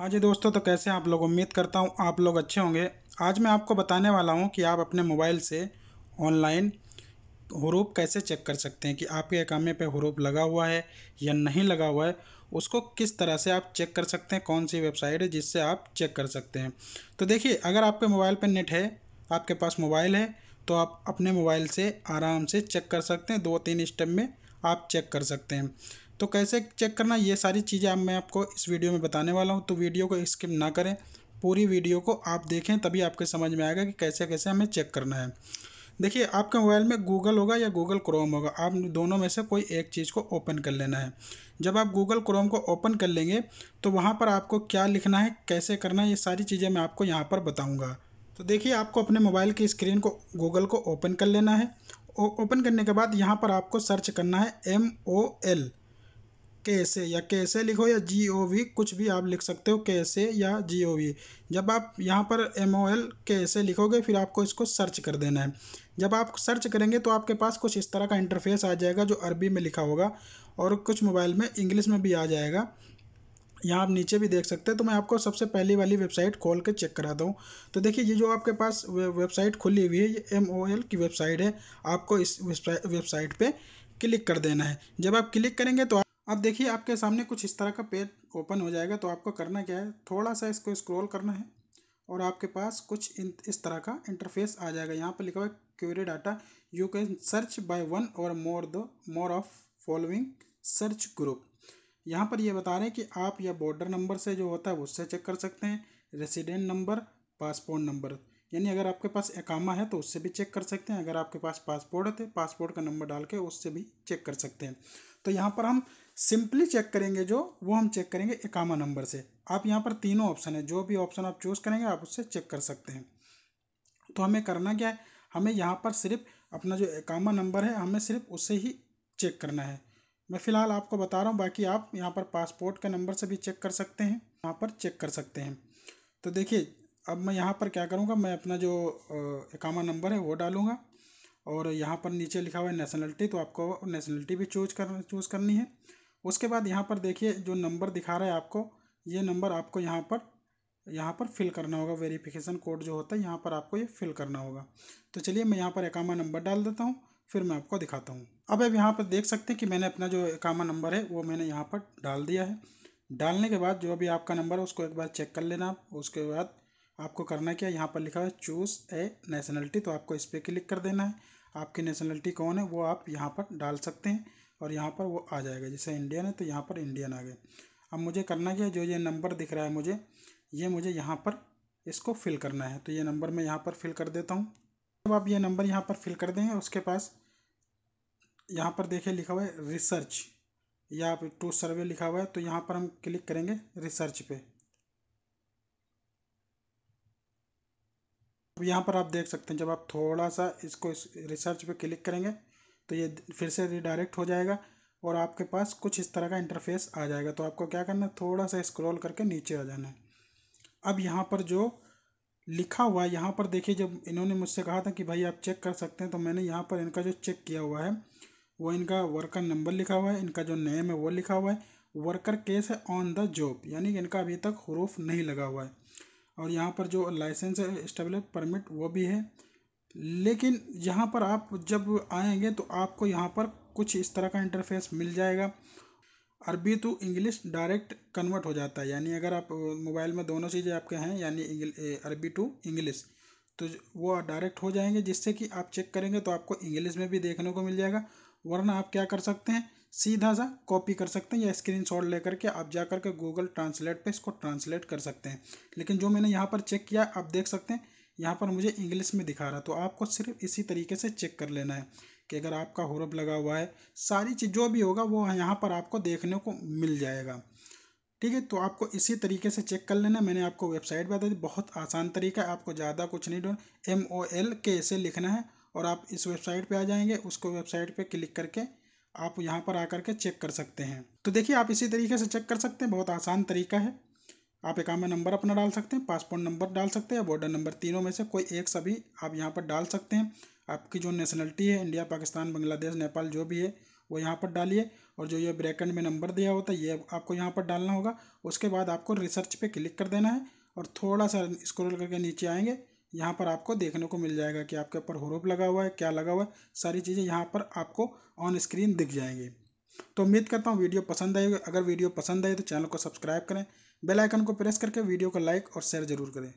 हाँ जी दोस्तों तो कैसे आप लोग उम्मीद करता हूँ आप लोग अच्छे होंगे आज मैं आपको बताने वाला हूँ कि आप अपने मोबाइल से ऑनलाइन हरूप कैसे चेक कर सकते हैं कि आपके अकामे पे हरूप लगा हुआ है या नहीं लगा हुआ है उसको किस तरह से आप चेक कर सकते हैं कौन सी वेबसाइट है जिससे आप चेक कर सकते हैं तो देखिए अगर आपके मोबाइल पर नेट है आपके पास मोबाइल है तो आप अपने मोबाइल से आराम से चेक कर सकते हैं दो तीन स्टेप में आप चेक कर सकते हैं तो कैसे चेक करना ये सारी चीज़ें अब मैं आपको इस वीडियो में बताने वाला हूँ तो वीडियो को स्किप ना करें पूरी वीडियो को आप देखें तभी आपके समझ में आएगा कि कैसे कैसे हमें चेक करना है देखिए आपके मोबाइल में गूगल होगा या गूगल क्रोम होगा आप दोनों में से कोई एक चीज़ को ओपन कर लेना है जब आप गूगल क्रोम को ओपन कर लेंगे तो वहाँ पर आपको क्या लिखना है कैसे करना है ये सारी चीज़ें मैं आपको यहाँ पर बताऊँगा तो देखिए आपको अपने मोबाइल की स्क्रीन को गूगल को ओपन कर लेना है ओपन करने के बाद यहाँ पर आपको सर्च करना है एम ओ एल कैसे या कैसे लिखो या जी ओ वी कुछ भी आप लिख सकते हो कैसे या जी ओ वी जब आप यहाँ पर एम ओ एल कैसे लिखोगे फिर आपको इसको सर्च कर देना है जब आप सर्च करेंगे तो आपके पास कुछ इस तरह का इंटरफेस आ जाएगा जो अरबी में लिखा होगा और कुछ मोबाइल में इंग्लिश में भी आ जाएगा यहाँ आप नीचे भी देख सकते हैं तो मैं आपको सबसे पहली वाली वेबसाइट खोल के चेक कराता हूँ तो देखिए ये जो आपके पास वेबसाइट खुली हुई है ये एम ओ एल की वेबसाइट है आपको इस वेबसाइट पे क्लिक कर देना है जब आप क्लिक करेंगे तो अब देखिए आपके सामने कुछ इस तरह का पेज ओपन हो जाएगा तो आपको करना क्या है थोड़ा सा इसको स्क्रॉल करना है और आपके पास कुछ इस तरह का इंटरफेस आ जाएगा यहाँ पर लिखा हुआ है query data you can search by one or more the more of following search group यहाँ पर ये बता रहे हैं कि आप या बॉर्डर नंबर से जो होता है उससे चेक कर सकते हैं रेसिडेंट नंबर पासपोर्ट नंबर यानी अगर आपके पास एकामा है तो उससे भी चेक कर सकते हैं अगर आपके पास पासपोर्ट है तो पासपोर्ट का नंबर डाल के उससे भी चेक कर सकते हैं तो यहाँ पर हम सिंपली चेक करेंगे जो वो हम चेक करेंगे इकामा नंबर से आप यहाँ पर तीनों ऑप्शन है जो भी ऑप्शन आप चूज़ करेंगे आप उससे चेक कर सकते हैं तो हमें करना क्या है हमें यहाँ पर सिर्फ अपना जो इकामा नंबर है हमें सिर्फ उसे ही चेक करना है मैं फ़िलहाल आपको बता रहा हूँ बाकी आप यहाँ पर पासपोर्ट के नंबर से भी चेक कर सकते हैं यहाँ पर चेक कर सकते हैं तो देखिए अब मैं यहाँ पर क्या करूँगा मैं अपना जो इकामा नंबर है वो डालूँगा और यहाँ पर नीचे लिखा हुआ है नेशनलिटी तो आपको नेशनलिटी भी चूज कर चूज़ करनी है उसके बाद यहाँ पर देखिए जो नंबर दिखा रहा है आपको ये नंबर आपको यहाँ पर यहाँ पर फिल करना होगा वेरिफिकेशन कोड जो होता है यहाँ पर आपको ये फिल करना होगा तो चलिए मैं यहाँ पर एकामा नंबर डाल देता हूँ फिर मैं आपको दिखाता हूँ अब अब यहाँ पर देख सकते हैं कि मैंने अपना जो एकामा नंबर है वो मैंने यहाँ पर डाल दिया है डालने के बाद जो भी आपका नंबर है उसको एक बार चेक कर लेना आप उसके बाद आपको करना क्या यहाँ पर लिखा है चूज़ ए नेशनलिटी तो आपको इस पर क्लिक कर देना है आपकी नेशनलिटी कौन है वो आप यहाँ पर डाल सकते हैं और यहाँ पर वो आ जाएगा जैसे इंडियन है तो यहाँ पर इंडियन आ गए अब मुझे करना क्या है जो ये नंबर दिख रहा है मुझे ये मुझे यहाँ पर इसको फिल करना है तो ये नंबर मैं यहाँ पर फिल कर देता हूँ जब आप ये नंबर यहाँ पर फिल कर देंगे उसके पास यहाँ पर देखिए लिखा हुआ है रिसर्च या आप टू सर्वे लिखा हुआ है तो यहाँ पर हम क्लिक करेंगे रिसर्च पे अब यहाँ पर आप देख सकते हैं जब आप थोड़ा सा इसको इस रिसर्च पे क्लिक करेंगे तो ये फिर से रिडायरेक्ट हो जाएगा और आपके पास कुछ इस तरह का इंटरफेस आ जाएगा तो आपको क्या करना है थोड़ा सा स्क्रॉल करके नीचे आ जाना है अब यहाँ पर जो लिखा हुआ है यहाँ पर देखिए जब इन्होंने मुझसे कहा था कि भाई आप चेक कर सकते हैं तो मैंने यहाँ पर इनका जो चेक किया हुआ है वो इनका वर्कर नंबर लिखा हुआ है इनका जो नेम है वो लिखा हुआ है वर्कर केस है ऑन द जॉब यानी कि इनका अभी तक हरूफ नहीं लगा हुआ है और यहाँ पर जो लाइसेंस है इस्टेब्लिश परमिट वो भी है लेकिन यहाँ पर आप जब आएंगे तो आपको यहाँ पर कुछ इस तरह का इंटरफेस मिल जाएगा अरबी टू इंग्लिश डायरेक्ट कन्वर्ट हो जाता है यानी अगर आप मोबाइल में दोनों चीज़ें आपके हैं यानी अरबी टू इंग्लिश तो वो डायरेक्ट हो जाएंगे जिससे कि आप चेक करेंगे तो आपको इंग्लिश में भी देखने को मिल जाएगा वरना आप क्या कर सकते हैं सीधा सा कॉपी कर सकते हैं या स्क्रीन शॉट लेकर के आप जा कर के गूगल ट्रांसलेट पर इसको ट्रांसलेट कर सकते हैं लेकिन जो मैंने यहाँ पर चेक किया आप देख सकते हैं यहाँ पर मुझे इंग्लिश में दिखा रहा है तो आपको सिर्फ इसी तरीके से चेक कर लेना है कि अगर आपका हुरब लगा हुआ है सारी चीज़ जो भी होगा वो यहाँ पर आपको देखने को मिल जाएगा ठीक है तो आपको इसी तरीके से चेक कर लेना मैंने आपको वेबसाइट बता दी बहुत आसान तरीका है आपको ज़्यादा कुछ नहीं ढूंढ एम ओ एल के ऐसे लिखना है और आप इस वेबसाइट पे आ जाएंगे उसको वेबसाइट पे क्लिक करके आप यहाँ पर आकर के चेक कर सकते हैं तो देखिए आप इसी तरीके से चेक कर सकते हैं बहुत आसान तरीका है आप में नंबर अपना डाल सकते हैं पासपोर्ट नंबर डाल सकते हैं बॉर्डर नंबर तीनों में से कोई एक सभी आप यहाँ पर डाल सकते हैं आपकी जो नेशनलिटी है इंडिया पाकिस्तान बांग्लादेश नेपाल जो भी है वो यहाँ पर डालिए और जो ये ब्रैकेट में नंबर दिया होता है ये आपको यहाँ पर डालना होगा उसके बाद आपको रिसर्च पे क्लिक कर देना है और थोड़ा सा स्क्रॉल करके नीचे आएंगे यहाँ पर आपको देखने को मिल जाएगा कि आपके ऊपर हरूप लगा हुआ है क्या लगा हुआ है सारी चीज़ें यहाँ पर आपको ऑन स्क्रीन दिख जाएंगी तो उम्मीद करता हूँ वीडियो पसंद आएगी अगर वीडियो पसंद आए तो चैनल को सब्सक्राइब करें बेल आइकन को प्रेस करके वीडियो को लाइक और शेयर जरूर करें